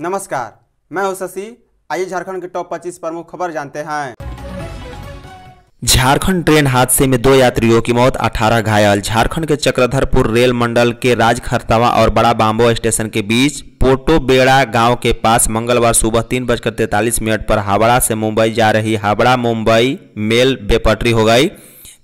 नमस्कार मैं हूं शशि आइए झारखंड के टॉप 25 प्रमुख खबर जानते हैं झारखंड ट्रेन हादसे में दो यात्रियों की मौत 18 घायल झारखंड के चक्रधरपुर रेल मंडल के राजखरतावा और बड़ा बाम्बो स्टेशन के बीच पोटोबेड़ा गांव के पास मंगलवार सुबह तीन बजकर तैंतालीस मिनट पर हावड़ा से मुंबई जा रही हावड़ा मुंबई मेल बेपटरी हो गई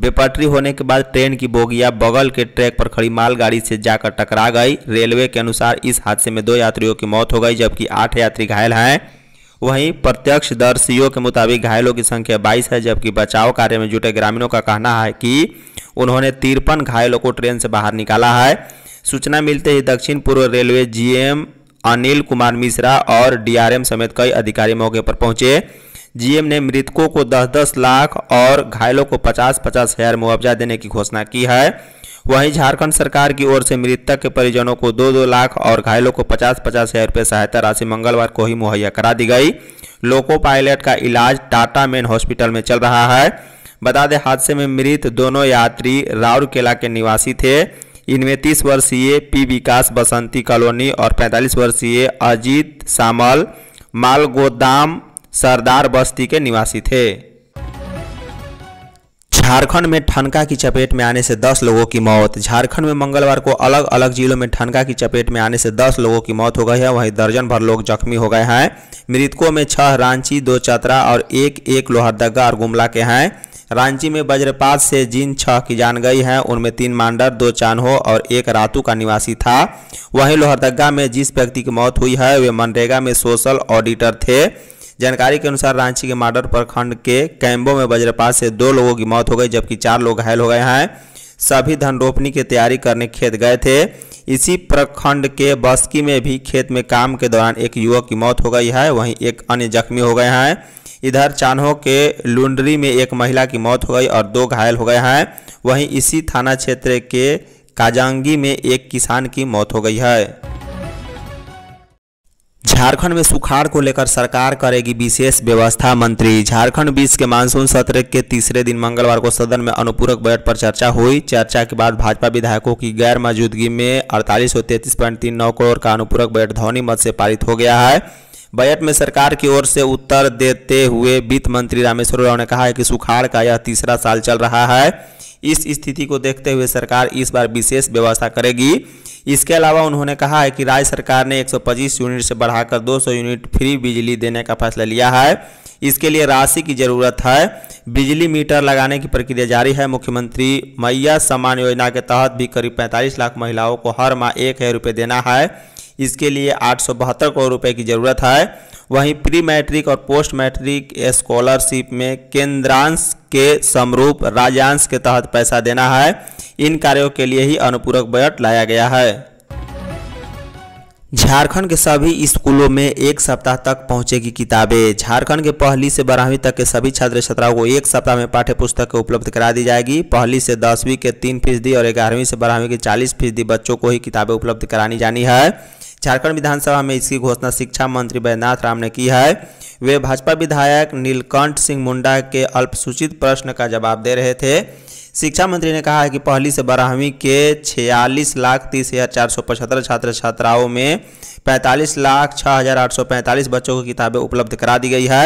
बेपटरी होने के बाद ट्रेन की बोगिया बगल के ट्रैक पर खड़ी मालगाड़ी से जाकर टकरा गई रेलवे के अनुसार इस हादसे में दो यात्रियों की मौत हो गई जबकि आठ यात्री घायल हैं वहीं प्रत्यक्षदर्शियों के मुताबिक घायलों की संख्या बाईस है जबकि बचाव कार्य में जुटे ग्रामीणों का कहना है कि उन्होंने तिरपन घायलों को ट्रेन से बाहर निकाला है सूचना मिलते ही दक्षिण पूर्व रेलवे जीएम अनिल कुमार मिश्रा और डीआरएम समेत कई अधिकारी मौके पर पहुंचे जीएम ने मृतकों को दस दस लाख और घायलों को पचास पचास हजार मुआवजा देने की घोषणा की है वहीं झारखंड सरकार की ओर से मृतक के परिजनों को दो दो लाख और घायलों को पचास पचास हजार रुपये सहायता राशि मंगलवार को ही मुहैया करा दी गई लोको पायलट का इलाज टाटा मेन हॉस्पिटल में चल रहा है बता दें हादसे में मृत दोनों यात्री राउरकेला के निवासी थे इनमें तीस वर्षीय पी विकास बसंती कॉलोनी और पैंतालीस वर्षीय अजीत सामल मालगोदाम सरदार बस्ती के निवासी थे झारखंड में ठनका की चपेट में आने से 10 लोगों की मौत झारखंड में मंगलवार को अलग अलग जिलों में ठनका की चपेट में आने से 10 लोगों की मौत हो गई है वहीं दर्जन भर लोग जख्मी हो गए हैं मृतकों में छह रांची दो चतरा और एक एक लोहरदगा और गुमला के हैं रांची में वज्रपात से जिन छह की जान गई है उनमें तीन मांडर दो चानहो और एक रातू का निवासी था वहीं लोहरदगा में जिस व्यक्ति की मौत हुई है वे मनरेगा में सोशल ऑडिटर थे जानकारी के अनुसार रांची के माडर प्रखंड के कैम्बो में वज्रपात से दो लोगों की मौत हो गई जबकि चार लोग घायल हो गए हैं सभी धन रोपनी की तैयारी करने खेत गए थे इसी प्रखंड के बस्की में भी खेत में काम के दौरान एक युवक की मौत हो गई है वहीं एक अन्य जख्मी हो गए हैं इधर चान्हो के लुंडरी में एक महिला की मौत हो गई और दो घायल हो गए हैं वहीं इसी थाना क्षेत्र के काजांगी में एक किसान की मौत हो गई है झारखंड में सुखाड़ को लेकर सरकार करेगी विशेष व्यवस्था मंत्री झारखंड बीस के मानसून सत्र के तीसरे दिन मंगलवार को सदन में अनुपूरक बजट पर चर्चा हुई चर्चा के बाद भाजपा विधायकों की गैर मौजूदगी में अड़तालीस सौ तैंतीस पॉइंट तीन नौ करोड़ का अनुपूरक बजट ध्वनि मत से पारित हो गया है बजट में सरकार की ओर से उत्तर देते हुए वित्त मंत्री रामेश्वर राव ने कहा है कि सुखाड़ का यह तीसरा साल चल रहा है इस स्थिति को देखते हुए सरकार इस बार विशेष व्यवस्था करेगी इसके अलावा उन्होंने कहा है कि राज्य सरकार ने 125 यूनिट से बढ़ाकर 200 यूनिट फ्री बिजली देने का फैसला लिया है इसके लिए राशि की जरूरत है बिजली मीटर लगाने की प्रक्रिया जारी है मुख्यमंत्री मैया सम्मान योजना के तहत भी करीब 45 लाख महिलाओं को हर माह एक हज़ार रुपये देना है इसके लिए आठ करोड़ रुपये की जरूरत है वहीं प्री मैट्रिक और पोस्ट मैट्रिक स्कॉलरशिप में केंद्रांश के समरूप राज्यांश के तहत पैसा देना है इन कार्यों के लिए ही अनुपूरक बजट लाया गया है झारखंड के सभी स्कूलों में एक सप्ताह तक पहुंचेगी किताबें झारखंड के पहली से बारहवीं तक के सभी छात्र छात्राओं को एक सप्ताह में पाठ्य पुस्तकें उपलब्ध करा दी जाएगी पहली से दसवीं के तीन फीसदी और ग्यारहवीं से बारहवीं के चालीस फीसदी बच्चों को ही किताबें उपलब्ध करानी जानी है झारखंड विधानसभा में इसकी घोषणा शिक्षा मंत्री बैद्यनाथ राम ने की है वे भाजपा विधायक नीलकंठ सिंह मुंडा के अल्पसूचित प्रश्न का जवाब दे रहे थे शिक्षा मंत्री ने कहा है कि पहली से बारहवीं के छियालीस लाख तीस हज़ार चार सौ पचहत्तर छात्र छात्राओं में पैंतालीस लाख छः हज़ार आठ सौ पैंतालीस बच्चों को किताबें उपलब्ध करा दी गई है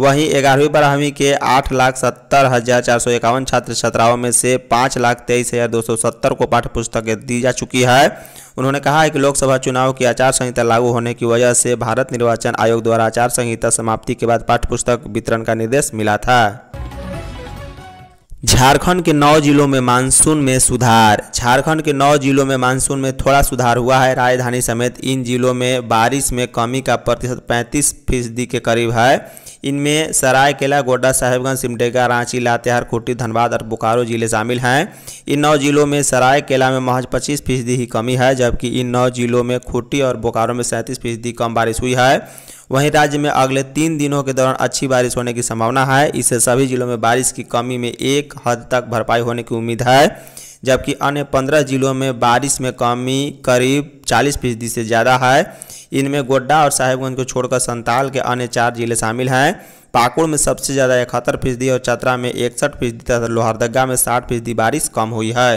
वहीं ग्यारहवीं बारहवीं के आठ लाख सत्तर हज़ार चार सौ इक्यावन छात्र छात्राओं में से पाँच लाख तेईस हज़ार दो सौ सत्तर को पाठ्यपुस्तकें दी जा चुकी है उन्होंने कहा है कि लोकसभा चुनाव की आचार संहिता लागू होने की वजह से भारत निर्वाचन आयोग द्वारा आचार संहिता समाप्ति के बाद पाठ्यपुस्तक वितरण का निर्देश मिला था झारखंड के नौ जिलों में मानसून में सुधार झारखंड के नौ जिलों में मानसून में थोड़ा सुधार हुआ है राजधानी समेत इन जिलों में बारिश में कमी का प्रतिशत 35 फीसदी के करीब है इनमें सरायकेला गोड्डा साहेबगंज सिमडेगा रांची लातेहार खूटी धनबाद और बोकारो जिले शामिल हैं इन नौ जिलों में सरायकेला में महज पच्चीस फीसदी ही कमी है जबकि इन नौ जिलों में खूटी और बोकारो में सैंतीस फीसदी कम बारिश हुई है वहीं राज्य में अगले तीन दिनों के दौरान अच्छी बारिश होने की संभावना है इससे सभी जिलों में बारिश की कमी में एक हद तक भरपाई होने की उम्मीद है जबकि अन्य पंद्रह जिलों में बारिश में कमी करीब चालीस फीसदी से ज़्यादा है इनमें गोड्डा और साहेबगंज को छोड़कर संताल के अन्य चार जिले शामिल हैं पाकुड़ में सबसे ज़्यादा इकहत्तर फीसदी और चतरा में इकसठ फीसदी तथा लोहरदगा में साठ फीसदी बारिश कम हुई है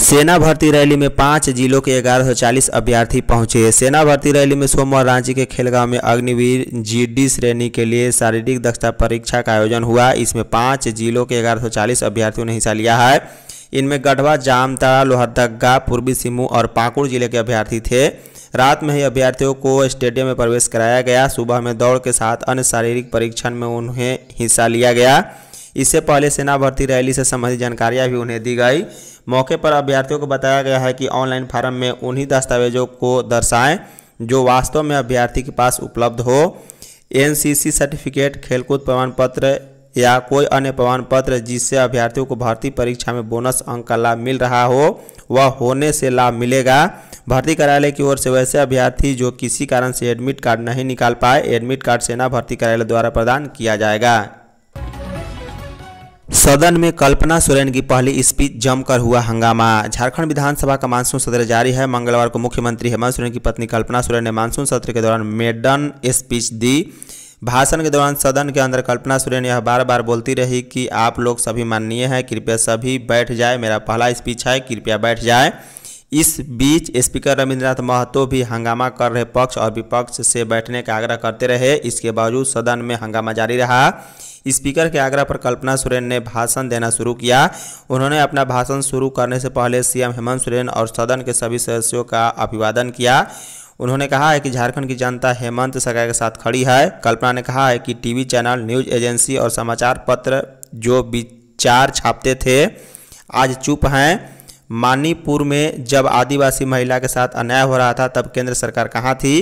सेना भर्ती रैली में पाँच जिलों के ग्यारह सौ चालीस अभ्यर्थी पहुंचे सेना भर्ती रैली में सोमवार रांची के खेलगांव में अग्निवीर जीडी श्रेणी के लिए शारीरिक दक्षता परीक्षा का आयोजन हुआ इसमें पाँच जिलों के ग्यारह सौ चालीस अभ्यर्थियों ने हिस्सा लिया है इनमें गढ़वा जामताड़ा लोहरदगा पूर्वी सिमू और पाकुड़ जिले के अभ्यर्थी थे रात में ही अभ्यर्थियों को स्टेडियम में प्रवेश कराया गया सुबह में दौड़ के साथ अन्य शारीरिक परीक्षण में उन्हें हिस्सा लिया गया इससे पहले सेना भर्ती रैली से संबंधित जानकारियां भी उन्हें दी गई मौके पर अभ्यर्थियों को बताया गया है कि ऑनलाइन फार्म में उन्हीं दस्तावेजों को दर्शाएं जो वास्तव में अभ्यर्थी के पास उपलब्ध हो एनसीसी सर्टिफिकेट खेलकूद प्रमाण पत्र या कोई अन्य प्रमाण पत्र जिससे अभ्यर्थियों को भर्ती परीक्षा में बोनस अंक का लाभ मिल रहा हो वह होने से लाभ मिलेगा भर्ती कार्यालय की ओर से वैसे अभ्यर्थी जो किसी कारण से एडमिट कार्ड नहीं निकाल पाए एडमिट कार्ड सेना भर्ती कार्यालय द्वारा प्रदान किया जाएगा सदन में कल्पना सोरेन की पहली स्पीच जमकर हुआ हंगामा झारखंड विधानसभा का मानसून सत्र जारी है मंगलवार को मुख्यमंत्री हेमंत सोरेन की पत्नी कल्पना सोरेन ने मानसून सत्र के दौरान मेडन स्पीच दी भाषण के दौरान सदन के अंदर कल्पना सुरेन यह बार बार बोलती रही कि आप लोग सभी माननीय हैं कृपया सभी बैठ जाए मेरा पहला स्पीच है कृपया बैठ जाए इस बीच स्पीकर रविंद्रनाथ महतो भी हंगामा कर रहे पक्ष और विपक्ष से बैठने का आग्रह करते रहे इसके बावजूद सदन में हंगामा जारी रहा स्पीकर के आग्रह पर कल्पना सुरेन ने भाषण देना शुरू किया उन्होंने अपना भाषण शुरू करने से पहले सीएम हेमंत सोरेन और सदन के सभी सदस्यों का अभिवादन किया उन्होंने कहा है कि झारखंड की जनता हेमंत सरकार के साथ खड़ी है कल्पना ने कहा है कि टीवी चैनल न्यूज एजेंसी और समाचार पत्र जो विचार छापते थे आज चुप हैं मानीपुर में जब आदिवासी महिला के साथ अन्याय हो रहा था तब केंद्र सरकार कहाँ थी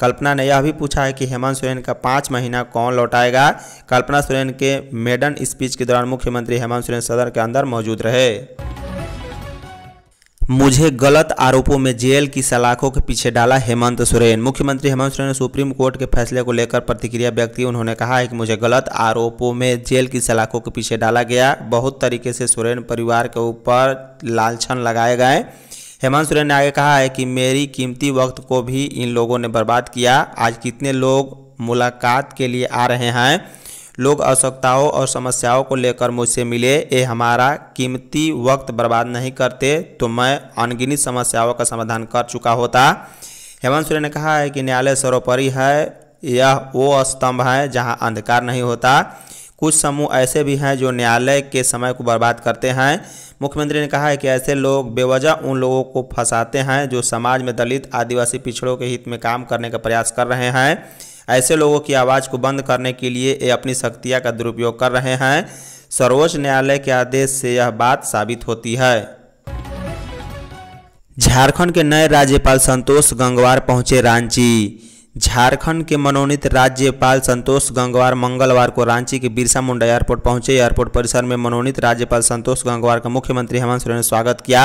कल्पना ने यह भी पूछा है कि हेमंत सोरेन का पाँच महीना कौन लौटाएगा कल्पना सोरेन के मेडन स्पीच के दौरान मुख्यमंत्री हेमंत सोरेन सदन के अंदर मौजूद रहे मुझे गलत आरोपों में जेल की सलाखों के पीछे डाला हेमंत सोरेन मुख्यमंत्री हेमंत सोरेन ने सुप्रीम कोर्ट के फैसले को लेकर प्रतिक्रिया व्यक्त की उन्होंने कहा है कि मुझे गलत आरोपों में जेल की सलाखों के पीछे डाला गया बहुत तरीके से सोरेन परिवार के ऊपर लालछन लगाए गए हेमंत सोरेन ने आगे कहा है कि मेरी कीमती वक्त को भी इन लोगों ने बर्बाद किया आज कितने लोग मुलाकात के लिए आ रहे हैं लोग आवश्यकताओं और समस्याओं को लेकर मुझसे मिले ये हमारा कीमती वक्त बर्बाद नहीं करते तो मैं अनगिनित समस्याओं का समाधान कर चुका होता हेमंत सूर्य ने कहा है कि न्यायालय सर्वोपरि है यह वो स्तंभ है जहाँ अंधकार नहीं होता कुछ समूह ऐसे भी हैं जो न्यायालय के समय को बर्बाद करते हैं मुख्यमंत्री ने कहा है कि ऐसे लोग बेवजह उन लोगों को फंसाते हैं जो समाज में दलित आदिवासी पिछड़ों के हित में काम करने का प्रयास कर रहे हैं ऐसे लोगों की आवाज़ को बंद करने के लिए ये अपनी शक्तियाँ का दुरुपयोग कर रहे हैं सर्वोच्च न्यायालय के आदेश से यह बात साबित होती है झारखंड के नए राज्यपाल संतोष गंगवार पहुंचे रांची झारखंड के मनोनीत राज्यपाल संतोष गंगवार मंगलवार को रांची के बिरसा मुंडा एयरपोर्ट पहुंचे एयरपोर्ट परिसर में मनोनीत राज्यपाल संतोष गंगवार का मुख्यमंत्री हेमंत सोरेन ने स्वागत किया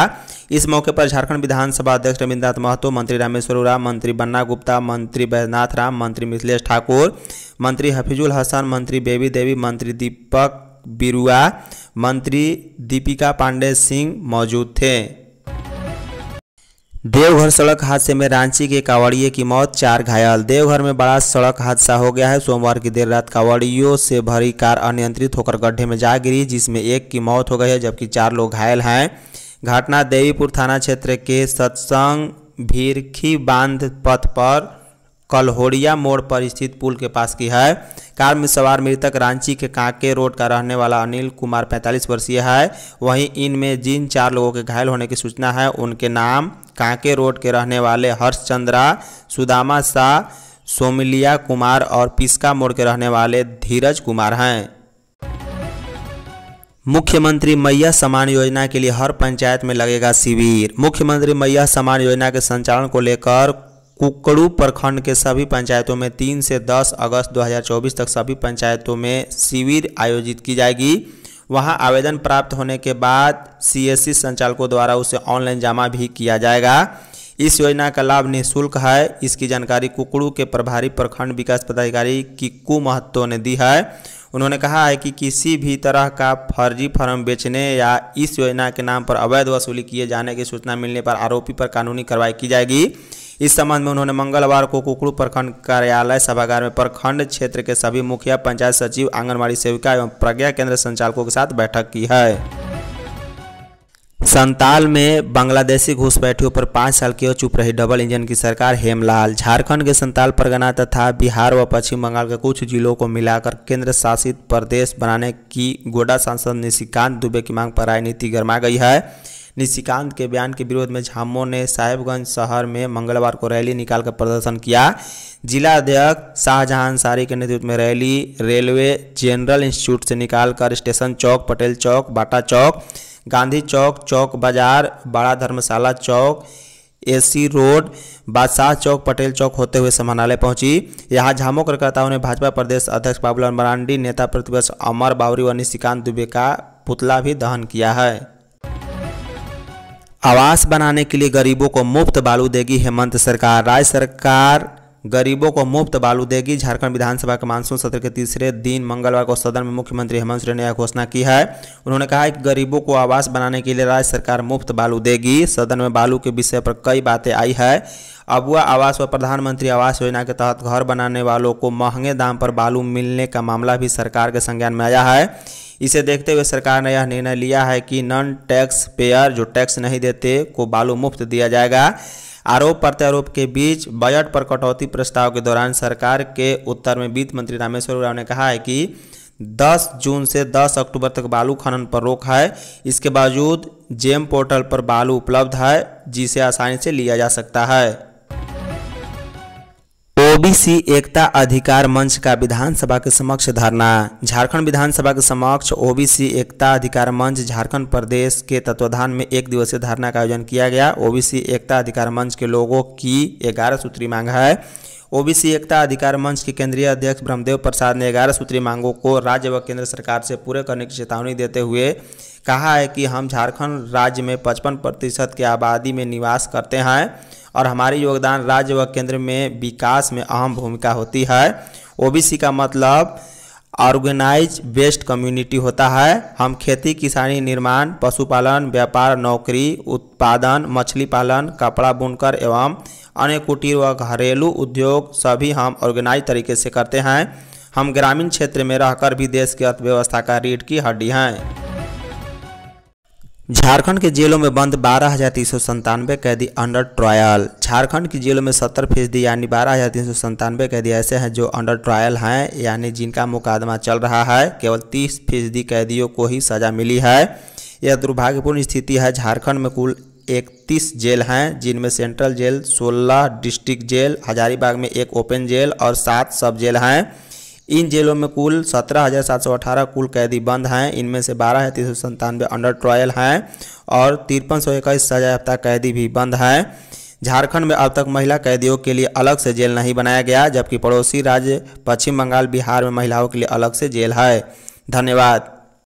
इस मौके पर झारखंड विधानसभा अध्यक्ष रविंद्रनाथ महतो मंत्री रामेश्वर उराव मंत्री बन्ना गुप्ता मंत्री बैजनाथ राम मंत्री मिथिलेश ठाकुर मंत्री हफीजुल हसन मंत्री बेबी देवी मंत्री दीपक बिरुआ मंत्री दीपिका पांडे सिंह मौजूद थे देवघर सड़क हादसे में रांची के कांवड़िए की मौत चार घायल देवघर में बड़ा सड़क हादसा हो गया है सोमवार की देर रात कांवड़ियों से भरी कार अनियंत्रित होकर गड्ढे में जा गिरी जिसमें एक की मौत हो गई है जबकि चार लोग घायल हैं घटना देवीपुर थाना क्षेत्र के सत्संग भीरखी बांध पथ पर कलहोड़िया मोड़ पर स्थित पुल के पास की है कार में सवार मृतक रांची के कांके रोड का रहने वाला अनिल कुमार 45 वर्षीय है वहीं इनमें जिन चार लोगों के घायल होने की सूचना है उनके नाम कांके रोड के रहने वाले हर्ष चंद्रा सुदामा शाह सोमिलिया कुमार और पिस्का मोड़ के रहने वाले धीरज कुमार हैं मुख्यमंत्री मैया समान योजना के लिए हर पंचायत में लगेगा शिविर मुख्यमंत्री मैया समान योजना के संचालन को लेकर कुकड़ू प्रखंड के सभी पंचायतों में तीन से दस अगस्त 2024 तक सभी पंचायतों में शिविर आयोजित की जाएगी वहां आवेदन प्राप्त होने के बाद सीएससी संचालकों द्वारा उसे ऑनलाइन जमा भी किया जाएगा इस योजना का लाभ निःशुल्क है इसकी जानकारी कुकड़ू के प्रभारी प्रखंड विकास पदाधिकारी किक्कू महतो ने दी है उन्होंने कहा है कि किसी भी तरह का फर्जी फॉर्म बेचने या इस योजना के नाम पर अवैध वसूली किए जाने की सूचना मिलने पर आरोपी पर कानूनी कार्रवाई की जाएगी इस संबंध में उन्होंने मंगलवार को कुकड़ू प्रखंड कार्यालय सभागार में प्रखंड क्षेत्र के सभी मुखिया पंचायत सचिव आंगनबाड़ी सेविका एवं प्रज्ञा केंद्र संचालकों के साथ बैठक की है संताल में बांग्लादेशी घुसपैठियों पर पाँच साल की चुप रही डबल इंजन की सरकार हेमलाल झारखंड के संताल परगना तथा बिहार व पश्चिम बंगाल के कुछ जिलों को मिलाकर केंद्र शासित प्रदेश बनाने की गोडा सांसद निशिकांत दुबे की मांग पर राजनीति गरमा गई है निशिकांत के बयान के विरोध में झामो ने साहेबगंज शहर में मंगलवार को रैली निकालकर प्रदर्शन किया जिला अध्यक्ष शाहजहां अंसारी के नेतृत्व में रैली रेलवे जनरल इंस्टीट्यूट से निकालकर स्टेशन चौक पटेल चौक बाटा चौक गांधी चौक चौक बाजार बड़ा धर्मशाला चौक एसी रोड बादशाह चौक पटेल चौक होते हुए समानालय पहुंची यहां झामो कार्यकर्ताओं ने भाजपा प्रदेश अध्यक्ष बाबूलाल मरांडी नेता प्रतिपक्ष अमर बावरी व निशिकांत दुबे का पुतला भी दहन किया है आवास बनाने के लिए गरीबों को मुफ्त बालू देगी हेमंत सरकार राज्य सरकार गरीबों को मुफ्त बालू देगी झारखंड विधानसभा के मानसून सत्र के तीसरे दिन मंगलवार को सदन में मुख्यमंत्री हेमंत सोरेन ने यह घोषणा की है उन्होंने कहा है कि गरीबों को आवास बनाने के लिए राज्य सरकार मुफ्त बालू देगी सदन में बालू के विषय पर कई बातें आई है अबुआ आवास व प्रधानमंत्री आवास योजना के तहत घर बनाने वालों को महंगे दाम पर बालू मिलने का मामला भी सरकार के संज्ञान में आया है इसे देखते हुए सरकार ने यह निर्णय लिया है कि नॉन टैक्स पेयर जो टैक्स नहीं देते को बालू मुफ्त दिया जाएगा आरोप प्रत्यारोप के बीच बजट पर कटौती प्रस्ताव के दौरान सरकार के उत्तर में वित्त मंत्री रामेश्वर उराव ने कहा है कि 10 जून से 10 अक्टूबर तक बालू खनन पर रोक है इसके बावजूद जेम पोर्टल पर बालू उपलब्ध है जिसे आसानी से लिया जा सकता है ओबीसी एकता अधिकार मंच का विधानसभा के समक्ष धरना झारखंड विधानसभा के समक्ष ओबीसी एकता अधिकार मंच झारखंड प्रदेश के तत्वाधान में एक दिवसीय धरना का आयोजन किया गया ओबीसी एकता अधिकार मंच के लोगों की ग्यारह सूत्री मांग है ओबीसी एकता अधिकार मंच के केंद्रीय अध्यक्ष ब्रह्मदेव प्रसाद ने ग्यारह सूत्री मांगों को राज्य व केंद्र सरकार से पूरे करने की चेतावनी देते हुए कहा है कि हम झारखंड राज्य में पचपन प्रतिशत की आबादी में निवास करते हैं और हमारे योगदान राज्य व केंद्र में विकास में अहम भूमिका होती है ओबीसी का मतलब ऑर्गेनाइज बेस्ड कम्युनिटी होता है हम खेती किसानी निर्माण पशुपालन व्यापार नौकरी उत्पादन मछली पालन कपड़ा बुनकर एवं अन्य कुटीर व घरेलू उद्योग सभी हम ऑर्गेनाइज तरीके से करते हैं हम ग्रामीण क्षेत्र में रहकर भी देश की अर्थव्यवस्था का रीढ़ की हड्डी हैं झारखंड के जेलों में बंद बारह हज़ार तीन सौ संतानवे कैदी अंडर ट्रायल झारखंड की जेलों में सत्तर फीसदी यानी बारह हज़ार तीन सौ संतानवे कैदी ऐसे हैं जो अंडर ट्रायल हैं यानी जिनका मुकदमा चल रहा है केवल तीस फीसदी कैदियों को ही सज़ा मिली है यह दुर्भाग्यपूर्ण स्थिति है झारखंड में कुल इकतीस जेल हैं जिनमें सेंट्रल जेल सोलह डिस्ट्रिक्ट जेल हजारीबाग में एक ओपन जेल और सात सब जेल हैं इन जेलों में कुल सत्रह हज़ार सात सौ अठारह कुल कैदी बंद हैं इनमें से बारह हज़ार तीन सौ संतानवे अंडर ट्रायल हैं और तिरपन सौ इक्कीस सजायाफ्ता कैदी भी बंद हैं झारखंड में अब तक महिला कैदियों के लिए अलग से जेल नहीं बनाया गया जबकि पड़ोसी राज्य पश्चिम बंगाल बिहार में महिलाओं के लिए अलग से जेल है धन्यवाद